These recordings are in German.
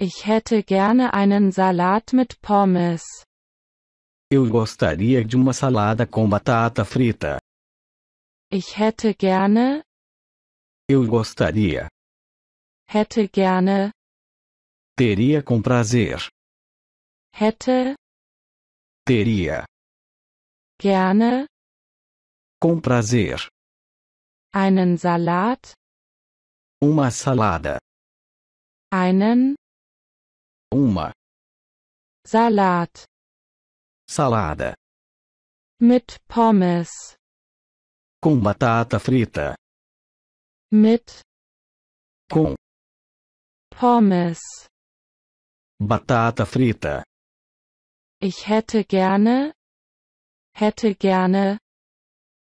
Ich hätte gerne einen Salat mit Pommes. Eu gostaria de uma salada com batata frita. Ich hätte gerne. Eu gostaria. Hätte gerne. Teria com prazer. Hätte. Teria. Gerne. Com prazer. Einen Salat. Uma salada. Einen. Uma. Salat. Salada. Mit Pommes. Com batata frita. Mit. Com. Pommes. Batata frita. Ich hätte gerne, hätte gerne,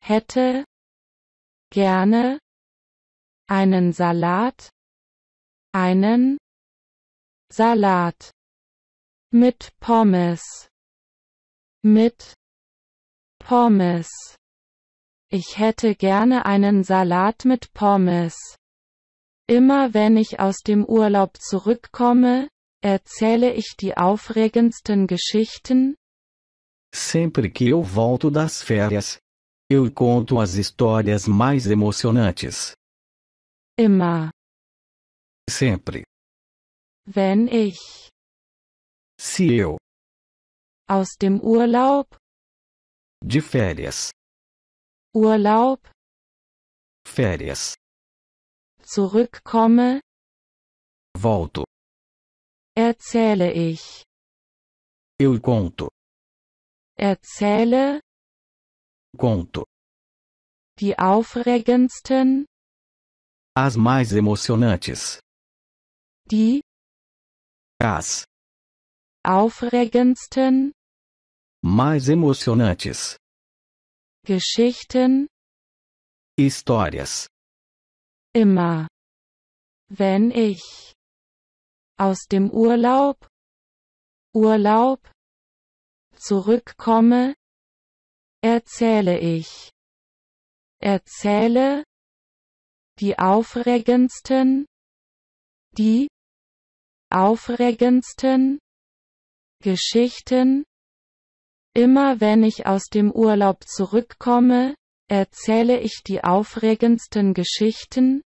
hätte, gerne, einen Salat, einen, Salat mit Pommes mit Pommes Ich hätte gerne einen Salat mit Pommes. Immer wenn ich aus dem Urlaub zurückkomme, erzähle ich die aufregendsten Geschichten. Sempre que eu volto das férias, eu conto as histórias mais emocionantes. Immer. Sempre. Wenn ich Se aus dem Urlaub de férias Urlaub férias zurückkomme volto erzähle ich eu conto erzähle conto die aufregendsten as mais emocionantes die As aufregendsten, mais emocionantes Geschichten, histórias. Immer. Wenn ich aus dem Urlaub, Urlaub, zurückkomme, erzähle ich, erzähle, die aufregendsten, die aufregendsten Geschichten. Immer wenn ich aus dem Urlaub zurückkomme, erzähle ich die aufregendsten Geschichten,